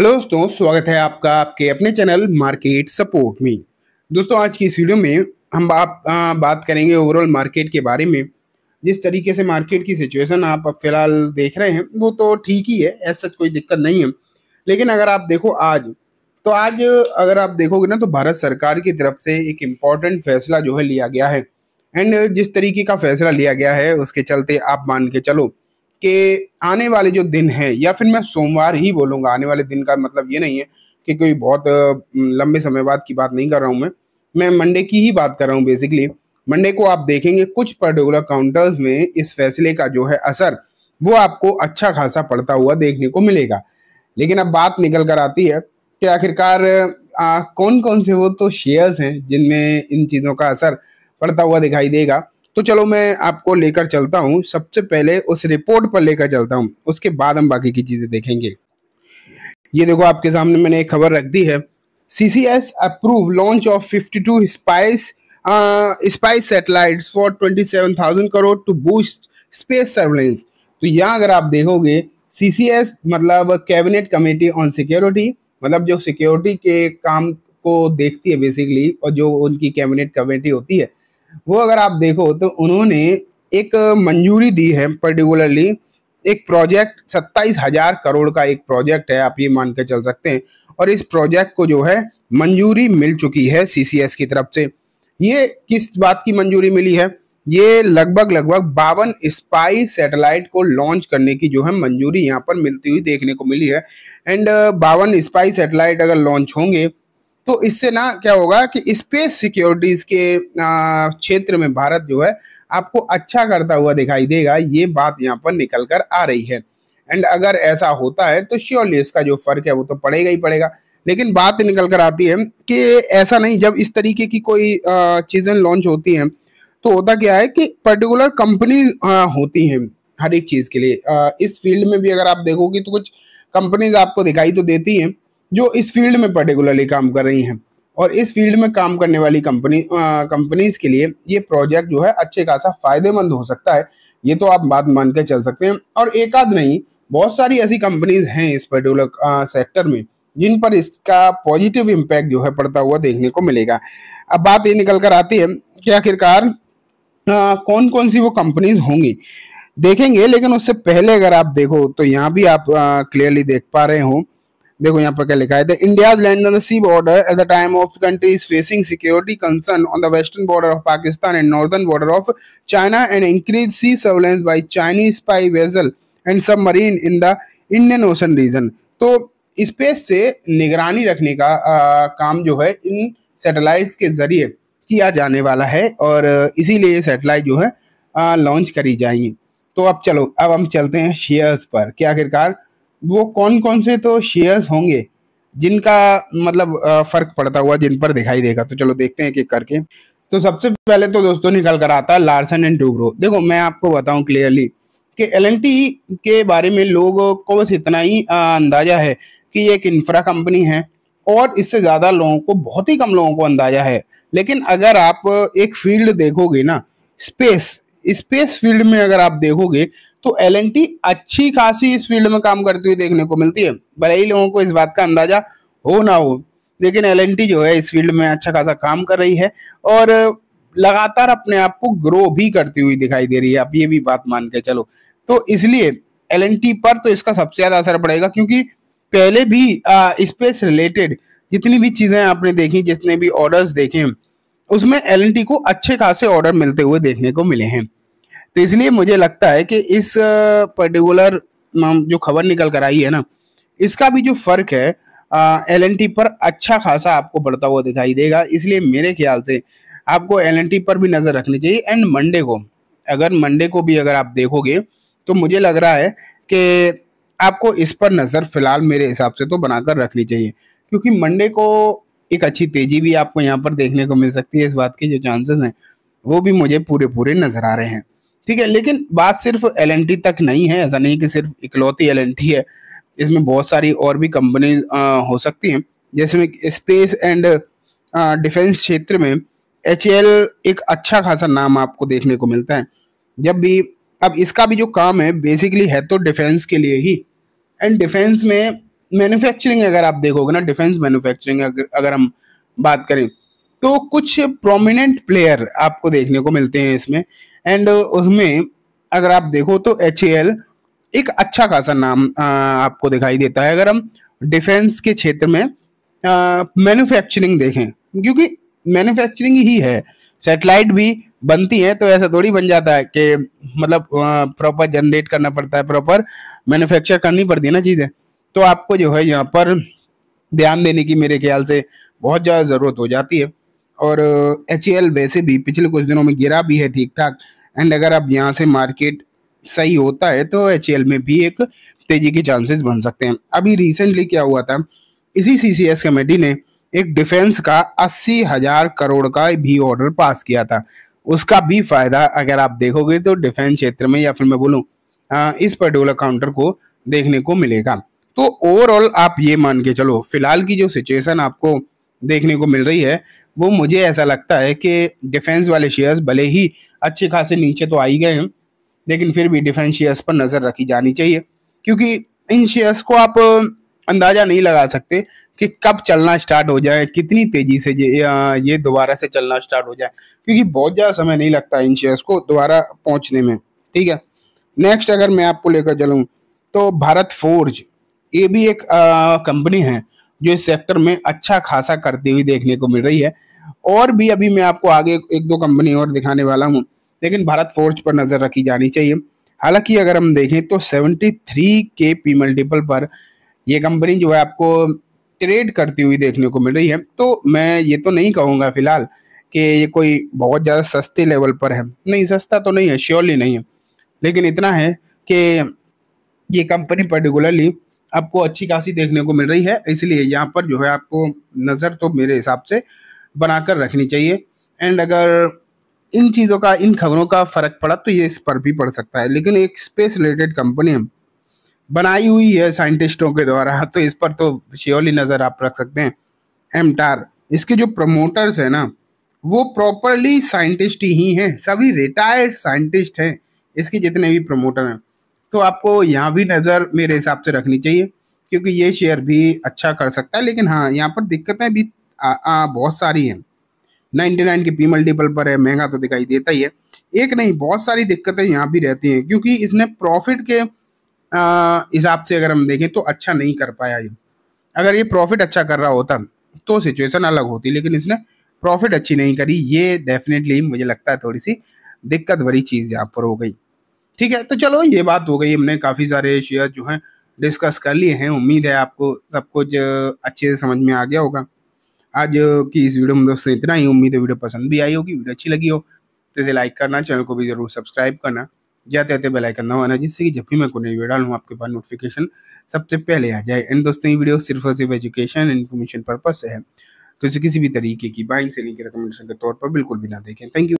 hello दोस्तों स्वागत है आपका आपके अपने चैनल मार्केट सपोर्ट में दोस्तों आज की इस वीडियो में हम आप आ, बात करेंगे ओवरऑल मार्केट के बारे में जिस तरीके से मार्केट की सिचुएशन आप अब फिलहाल देख रहे हैं वो तो ठीक ही है ऐसा सच कोई दिक्कत नहीं है लेकिन अगर आप देखो आज तो आज अगर आप देखोगे ना तो भारत सरकार की तरफ से एक इम्पॉर्टेंट फैसला जो है लिया गया है एंड जिस तरीके का फैसला लिया गया है उसके चलते आप मान के चलो कि आने वाले जो दिन हैं या फिर मैं सोमवार ही बोलूँगा आने वाले दिन का मतलब ये नहीं है कि कोई बहुत लंबे समय बाद की बात नहीं कर रहा हूँ मैं मैं मंडे की ही बात कर रहा हूँ बेसिकली मंडे को आप देखेंगे कुछ पर्टिकुलर काउंटर्स में इस फैसले का जो है असर वो आपको अच्छा खासा पड़ता हुआ देखने को मिलेगा लेकिन अब बात निकल कर आती है कि आखिरकार कौन कौन से वो तो शेयर्स हैं जिनमें इन चीज़ों का असर पड़ता हुआ दिखाई देगा तो चलो मैं आपको लेकर चलता हूँ सबसे पहले उस रिपोर्ट पर लेकर चलता हूँ उसके बाद हम बाकी की चीज़ें देखेंगे ये देखो आपके सामने मैंने एक खबर रख दी है C C S approve launch of fifty two spies spies satellite for twenty seven thousand crore to boost space surveillance तो यहाँ अगर आप देखोगे सी सी एस मतलब कैबिनेट कमेटी ऑन सिक्योरिटी मतलब जो सिक्योरिटी के काम को देखती है बेसिकली और जो उनकी कैबिनेट कमेटी होती है वो अगर आप देखो तो उन्होंने एक मंजूरी दी है पर्टिकुलरली एक प्रोजेक्ट सत्ताईस हजार करोड़ का एक प्रोजेक्ट है आप ये मान के चल सकते हैं और इस प्रोजेक्ट को जो है मंजूरी मिल चुकी है सीसीएस की तरफ से ये किस बात की मंजूरी मिली है ये लगभग लगभग बावन स्पाई सैटेलाइट को लॉन्च करने की जो है मंजूरी यहाँ पर मिलती हुई देखने को मिली है एंड बावन स्पाई सैटेलाइट अगर लॉन्च होंगे तो इससे ना क्या होगा कि स्पेस सिक्योरिटीज के क्षेत्र में भारत जो है आपको अच्छा करता हुआ दिखाई देगा ये बात यहाँ पर निकल कर आ रही है एंड अगर ऐसा होता है तो श्योरली इसका जो फर्क है वो तो पड़ेगा ही पड़ेगा लेकिन बात निकल कर आती है कि ऐसा नहीं जब इस तरीके की कोई चीज़ें लॉन्च होती हैं तो होता क्या है कि पर्टिकुलर कंपनी होती हैं हर एक चीज़ के लिए इस फील्ड में भी अगर आप देखोगे तो कुछ कंपनीज आपको दिखाई तो देती हैं जो इस फील्ड में पर्टिकुलरली काम कर रही हैं और इस फील्ड में काम करने वाली कंपनी कंपनीज के लिए ये प्रोजेक्ट जो है अच्छे खासा फायदेमंद हो सकता है ये तो आप बात मान के चल सकते हैं और एक आध नहीं बहुत सारी ऐसी कंपनीज हैं इस पर्टिकुलर सेक्टर में जिन पर इसका पॉजिटिव इम्पैक्ट जो है पड़ता हुआ देखने को मिलेगा अब बात ये निकल कर आती है कि आखिरकार कौन कौन सी वो कंपनीज होंगी देखेंगे लेकिन उससे पहले अगर आप देखो तो यहाँ भी आप क्लियरली देख पा रहे हो देखो यहाँ पर क्या लिखा है the India land on the sea border at the time of country is facing security concern on the western border of Pakistan and northern border of China and increase sea surveillance by Chinese spy vessel and submarine in the Indian Ocean region तो space से निगरानी रखने का आ, काम जो है इन satellite के जरिए किया जाने वाला है और इसीलिए ये सैटेलाइट जो है लॉन्च करी जाएंगी तो अब चलो अब हम चलते हैं शेयर्स पर क्या आखिरकार वो कौन कौन से तो शेयर्स होंगे जिनका मतलब फर्क पड़ता हुआ जिन पर दिखाई देगा तो चलो देखते हैं कि करके तो सबसे पहले तो दोस्तों निकल कर आता है लार्सन एंड डूब्रो देखो मैं आपको बताऊं क्लियरली कि एल के बारे में लोगों को बस इतना ही अंदाजा है कि ये एक इंफ्रा कंपनी है और इससे ज़्यादा लोगों को बहुत ही कम लोगों को अंदाजा है लेकिन अगर आप एक फील्ड देखोगे ना स्पेस स्पेस फील्ड में अगर आप देखोगे तो एल अच्छी खासी इस फील्ड में काम करती हुई देखने को मिलती है भले ही लोगों को इस बात का अंदाजा हो ना हो लेकिन एल जो है इस फील्ड में अच्छा खासा काम कर रही है और लगातार अपने आप को ग्रो भी करती हुई दिखाई दे रही है आप ये भी बात मान के चलो तो इसलिए एल पर तो इसका सबसे ज्यादा असर पड़ेगा क्योंकि पहले भी स्पेस रिलेटेड जितनी भी चीजें आपने देखी जितने भी ऑर्डर्स देखे उसमें एल को अच्छे खासे ऑर्डर मिलते हुए देखने को मिले हैं तो इसलिए मुझे लगता है कि इस पर्टिकुलर जो खबर निकल कर आई है ना इसका भी जो फर्क है एल पर अच्छा खासा आपको बढ़ता हुआ दिखाई देगा इसलिए मेरे ख्याल से आपको एल पर भी नज़र रखनी चाहिए एंड मंडे को अगर मंडे को भी अगर आप देखोगे तो मुझे लग रहा है कि आपको इस पर नज़र फिलहाल मेरे हिसाब से तो बनाकर रखनी चाहिए क्योंकि मंडे को एक अच्छी तेजी भी आपको यहाँ पर देखने को मिल सकती है इस बात के जो चांसेस हैं वो भी मुझे पूरे पूरे नजर आ रहे हैं ठीक है लेकिन बात सिर्फ एल तक नहीं है ऐसा नहीं कि सिर्फ इकलौती एल है इसमें बहुत सारी और भी कंपनीज हो सकती हैं जैसे स्पेस एंड डिफेंस क्षेत्र में एच एक अच्छा खासा नाम आपको देखने को मिलता है जब भी अब इसका भी जो काम है बेसिकली है तो डिफेंस के लिए ही एंड डिफेंस में मैन्युफैक्चरिंग अगर आप देखोगे ना डिफेंस मैन्युफैक्चरिंग अगर, अगर हम बात करें तो कुछ प्रोमिनेंट प्लेयर आपको देखने को मिलते हैं इसमें एंड उसमें अगर आप देखो तो एच एक अच्छा खासा नाम आपको दिखाई देता है अगर हम डिफेंस के क्षेत्र में मैन्युफैक्चरिंग देखें क्योंकि मैन्युफैक्चरिंग ही है सेटेलाइट भी बनती है तो ऐसा थोड़ी बन जाता है कि मतलब प्रॉपर जनरेट करना पड़ता है प्रॉपर मैन्युफैक्चर करनी पड़ती है ना चीज़ें तो आपको जो है यहाँ पर ध्यान देने की मेरे ख्याल से बहुत ज़्यादा ज़रूरत हो जाती है और एच वैसे भी पिछले कुछ दिनों में गिरा भी है ठीक ठाक एंड अगर आप यहाँ से मार्केट सही होता है तो एच में भी एक तेजी के चांसेस बन सकते हैं अभी रिसेंटली क्या हुआ था इसी सी कमेटी ने एक डिफेंस का अस्सी हजार करोड़ का भी ऑर्डर पास किया था उसका भी फायदा अगर आप देखोगे तो डिफेंस क्षेत्र में या फिर मैं बोलूँ इस पर्टिकुलर काउंटर को देखने को मिलेगा तो ओवरऑल आप ये मान के चलो फिलहाल की जो सिचुएशन आपको देखने को मिल रही है वो मुझे ऐसा लगता है कि डिफेंस वाले शेयर्स भले ही अच्छे खासे नीचे तो आई गए हैं लेकिन फिर भी डिफेंस शेयर्स पर नज़र रखी जानी चाहिए क्योंकि इन शेयर्स को आप अंदाज़ा नहीं लगा सकते कि कब चलना स्टार्ट हो जाए कितनी तेज़ी से ये ये दोबारा से चलना स्टार्ट हो जाए क्योंकि बहुत ज़्यादा समय नहीं लगता इन शेयर्स को दोबारा पहुँचने में ठीक है नेक्स्ट अगर मैं आपको लेकर चलूँ तो भारत फोर्ज ये भी एक कंपनी है जो इस सेक्टर में अच्छा खासा करती हुई देखने को मिल रही है और भी अभी मैं आपको आगे एक दो कंपनी और दिखाने वाला हूँ लेकिन भारत फोर्ज पर नज़र रखी जानी चाहिए हालांकि अगर हम देखें तो 73 के पी मल्टीपल पर ये कंपनी जो है आपको ट्रेड करती हुई देखने को मिल रही है तो मैं ये तो नहीं कहूँगा फिलहाल कि ये कोई बहुत ज़्यादा सस्ते लेवल पर है नहीं सस्ता तो नहीं है श्योरली नहीं है लेकिन इतना है कि ये कंपनी पर्टिकुलरली आपको अच्छी खासी देखने को मिल रही है इसलिए यहाँ पर जो है आपको नज़र तो मेरे हिसाब से बनाकर रखनी चाहिए एंड अगर इन चीज़ों का इन खबरों का फ़र्क पड़ा तो ये इस पर भी पड़ सकता है लेकिन एक स्पेस रिलेटेड कंपनी बनाई हुई है साइंटिस्टों के द्वारा तो इस पर तो श्योरली नज़र आप रख सकते हैं एमटार इसके जो प्रमोटर्स हैं ना वो प्रॉपरली साइंटिस्ट ही हैं सभी रिटायर्ड साइंटिस्ट हैं इसके जितने भी प्रमोटर हैं तो आपको यहाँ भी नज़र मेरे हिसाब से रखनी चाहिए क्योंकि ये शेयर भी अच्छा कर सकता है लेकिन हाँ यहाँ पर दिक्कतें भी आ, आ, बहुत सारी हैं 99 के पी मल्टीपल पर है महंगा तो दिखाई देता ही है एक नहीं बहुत सारी दिक्कतें यहाँ भी रहती हैं क्योंकि इसने प्रॉफिट के हिसाब से अगर हम देखें तो अच्छा नहीं कर पाया ये अगर ये प्रॉफिट अच्छा कर रहा होता तो सिचुएशन अलग होती लेकिन इसने प्रॉफिट अच्छी नहीं करी ये डेफिनेटली मुझे लगता है थोड़ी सी दिक्कत भरी चीज़ यहाँ पर हो गई ठीक है तो चलो ये बात हो गई हमने काफ़ी सारे शेयर जो हैं डिस्कस कर लिए हैं उम्मीद है आपको सब कुछ अच्छे से समझ में आ गया होगा आज की इस वीडियो में दोस्तों इतना ही उम्मीद है वीडियो पसंद भी आई होगी वीडियो अच्छी लगी हो तो इसे लाइक करना चैनल को भी ज़रूर सब्सक्राइब करना जाते जाते बेल आइकन दबाना जिससे कि जब भी मैं कोई वीडियो डालूँ आपके पास नोटिफिकेशन सबसे पहले आ जाए एंड दोस्तों ये वीडियो सिर्फ और सिर्फ एजुकेशन इन्फॉर्मेशन पर्पज से है तो इसे किसी भी तरीके की बाइंग सेलिंग के रिकमेंडेशन के तौर पर बिल्कुल भी ना देखें थैंक यू